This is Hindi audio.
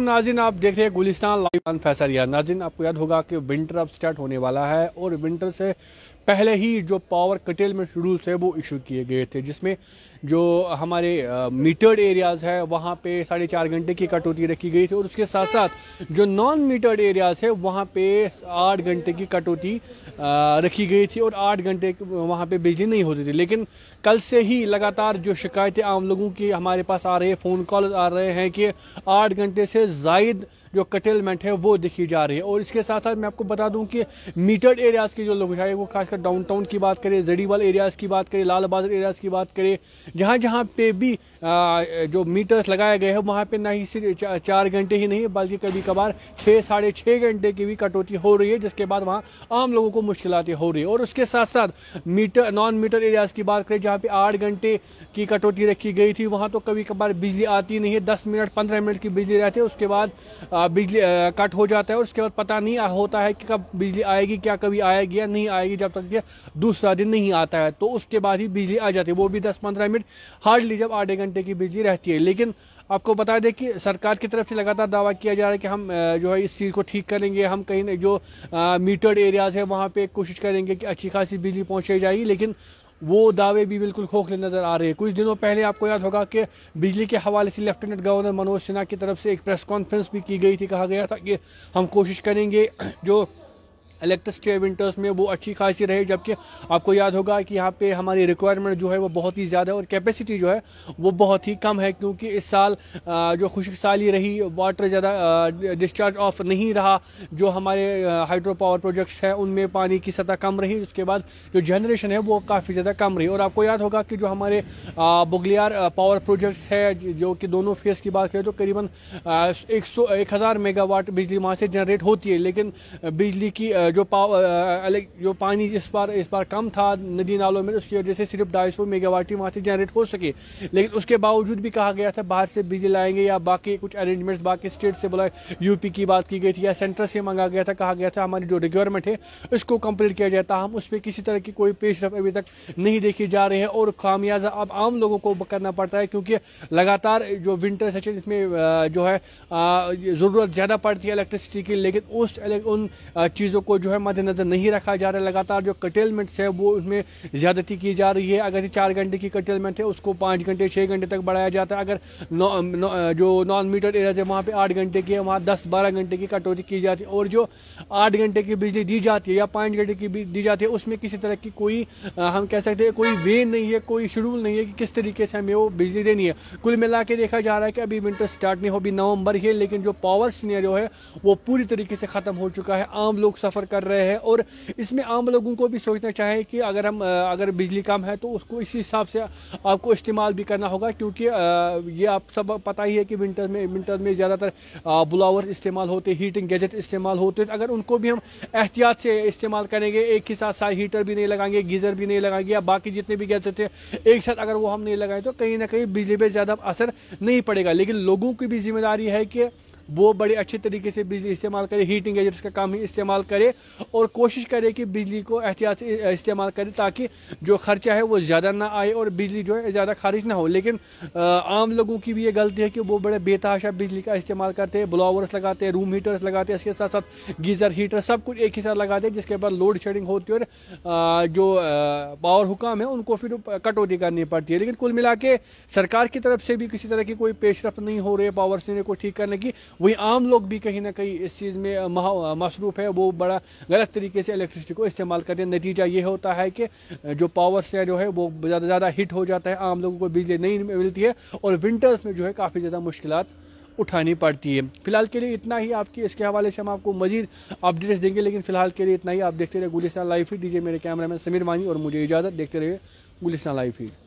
नाजिन आप देख रहे हैं गुलिस्तान लाइव फैसरिया नाजिन आपको याद होगा कि विंटर अब स्टार्ट होने वाला है और विंटर से पहले ही जो पावर कटेल में शेड्यूल है वो इशू किए गए थे जिसमें जो हमारे मीटर्ड एरियाज़ है वहाँ पे साढ़े चार घंटे की कटौती रखी गई थी और उसके साथ साथ जो नॉन मीटर्ड एरियाज़ है वहाँ पे आठ घंटे की कटौती रखी गई थी और आठ घंटे वहाँ पे बिजली नहीं होती थी लेकिन कल से ही लगातार जो शिकायतें आम लोगों की हमारे पास आ रही है फ़ोन कॉल आ रहे हैं कि आठ घंटे से जायद जो कटेलमेंट है वो देखी जा रही है और इसके साथ साथ मैं आपको बता दूं कि मीटर्ड एरियाज़ के जो लोग हैं वो खासकर डाउनटाउन की बात करें जड़ीवल एरियाज़ की बात करें लाल बाजार एरियाज़ की बात करें जहाँ जहाँ पे भी आ, जो मीटर्स लगाए गए हैं वहाँ पे ना ही सिर्फ चार घंटे ही नहीं बल्कि कभी कभार छः साढ़े छः घंटे की भी कटौती हो रही है जिसके बाद वहाँ आम लोगों को मुश्किल हो रही है और उसके साथ साथ मीटर नॉन मीटर एरियाज़ की बात करें जहाँ पर आठ घंटे की कटौती रखी गई थी वहाँ तो कभी कभार बिजली आती नहीं है दस मिनट पंद्रह मिनट की बिजली रहती है है उसके बाद बिजली कट हो जाता है उसके बाद पता नहीं होता है कि कब बिजली आएगी क्या कभी आएगी या नहीं आएगी जब तक कि दूसरा दिन नहीं आता है तो उसके बाद ही बिजली आ जाती है वो भी दस पंद्रह मिनट हार्डली जब आधे घंटे की बिजली रहती है लेकिन आपको बता दें कि सरकार की तरफ से लगातार दावा किया जा रहा है कि हम जो है इस चीज़ को ठीक करेंगे हम कहीं जो मीटर्ड एरियाज़ है वहाँ पे कोशिश करेंगे कि अच्छी खासी बिजली पहुँचाई जाएगी लेकिन वो दावे भी बिल्कुल खोखले नजर आ रहे हैं कुछ दिनों पहले आपको याद होगा कि बिजली के हवाले से लेफ्टिनेंट गवर्नर मनोज सिन्हा की तरफ से एक प्रेस कॉन्फ्रेंस भी की गई थी कहा गया था कि हम कोशिश करेंगे जो इलेक्ट्रिसिटी विंटर्स में वो अच्छी खासी रहे जबकि आपको याद होगा कि यहाँ पे हमारी रिक्वायरमेंट जो है वो बहुत ही ज़्यादा है और कैपेसिटी जो है वो बहुत ही कम है क्योंकि इस साल जो खुशक साली रही वाटर ज़्यादा डिस्चार्ज ऑफ नहीं रहा जो हमारे हाइड्रो पावर प्रोजेक्ट्स हैं उनमें पानी की सतह कम रही उसके बाद जो जनरेशन है वो काफ़ी ज़्यादा कम रही और आपको याद होगा कि जो हमारे बुगलियार पावर प्रोजेक्ट्स है जो कि दोनों फेज़ की बात करें तो करीबन एक सौ एक हज़ार मेगावाट बिजली वहाँ से जनरेट होती है लेकिन बिजली की आ, जो अलग जो पानी इस बार इस बार कम था नदी नालों में तो उसकी वजह से सिर्फ ढाई सौ मेगावाट ही वहाँ से जनरेट हो सके लेकिन उसके बावजूद भी कहा गया था बाहर से बिजली लाएंगे या बाकी कुछ अरेंजमेंट्स बाकी स्टेट से बोला यूपी की बात की गई थी या सेंटर से मंगा गया था कहा गया था हमारी जो रिक्वायरमेंट है इसको कंप्लीट किया जाता हम उस पर किसी तरह की कोई पेशरफ अभी तक नहीं देखी जा रही है और खामियाजा अब आम लोगों को करना पड़ता है क्योंकि लगातार जो विंटर सेशन इसमें जो है ज़रूरत ज़्यादा पड़ती है इलेक्ट्रिसिटी की लेकिन उस उन चीज़ों को को जो है मद्देनज़र नहीं रखा जा रहा है लगातार जो कटेलमेंट्स है वो उसमें ज़्यादती की जा रही है अगर ये चार घंटे की कटेलमेंट है उसको पाँच घंटे छः घंटे तक बढ़ाया जाता है अगर जो नॉन मीटर एरियाज है वहाँ पर आठ घंटे की है वहाँ दस बारह घंटे की कटौती की जाती है और जो आठ घंटे की बिजली दी जाती है या पाँच घंटे की दी जाती है उसमें किसी तरह की कोई हम कह सकते हैं कोई वे नहीं है कोई शेड्यूल नहीं है कि किस तरीके से हमें वो बिजली देनी है कुल मिला के देखा जा रहा है कि अभी विंटर स्टार्ट नहीं हो अभी नवंबर ही है लेकिन जो पावर सीनियर है वो पूरी तरीके से ख़त्म हो चुका है आम लोग सफ़र सफ़र कर रहे हैं और इसमें आम लोगों को भी सोचना चाहिए कि अगर हम अगर बिजली कम है तो उसको इसी हिसाब से आपको इस्तेमाल भी करना होगा क्योंकि ये आप सब पता ही है कि विंटर में विंटर में ज़्यादातर बुलावर इस्तेमाल होते हीटिंग गैजेट इस्तेमाल होते अगर उनको भी हम एहतियात से इस्तेमाल करेंगे एक ही साथ साथ हीटर भी नहीं लगाएंगे गीज़र भी नहीं लगाएंगे या बाकी जितने भी गैजेट हैं एक साथ अगर वो हम नहीं लगाएं तो कहीं ना कहीं बिजली पर ज़्यादा असर नहीं पड़ेगा लेकिन लोगों की भी जिम्मेदारी है कि वो बड़े अच्छे तरीके से बिजली इस्तेमाल करे हीटिंग एजेंट्स का काम ही इस्तेमाल करे और कोशिश करे कि बिजली को एहतियात से इस्तेमाल करे ताकि जो खर्चा है वो ज़्यादा ना आए और बिजली जो है ज़्यादा खारिज ना हो लेकिन आम लोगों की भी ये गलती है कि वो बड़े बेतहाशा बिजली का इस्तेमाल करते हैं ब्लावर्स लगाते हैं रूम हीटर्स लगाते हैं इसके साथ साथ गीज़र हीटर सब कुछ एक ही साथ लगाते हैं जिसके बाद लोड शेडिंग होती है और जो पावर हुकाम है उनको फिर कटौती करनी पड़ती है लेकिन कुल मिला के सरकार की तरफ से भी किसी तरह की कोई पेशरफ नहीं हो रही है पावर सीने को ठीक करने की वहीं आम लोग भी कहीं ना कहीं इस चीज़ में मसरूफ़ है वो बड़ा गलत तरीके से इलेक्ट्रिसिटी को इस्तेमाल करते हैं नतीजा ये होता है कि जो पावर से जो है वो ज़्यादा ज़्यादा हिट हो जाता है आम लोगों को बिजली नहीं मिलती है और विंटर्स में जो है काफ़ी ज़्यादा मुश्किल उठानी पड़ती है फिलहाल के लिए इतना ही आपकी इसके हवाले से हम आपको मजीद अपडेट्स देंगे लेकिन फिलहाल के लिए इतना ही आप देखते रहे गुलिस्तान लाइफ ही दीजिए मेरे कैमरा मैन समीर मानी और मुझे इजाज़त देखते रहिए गुलिस्तान लाइफ ही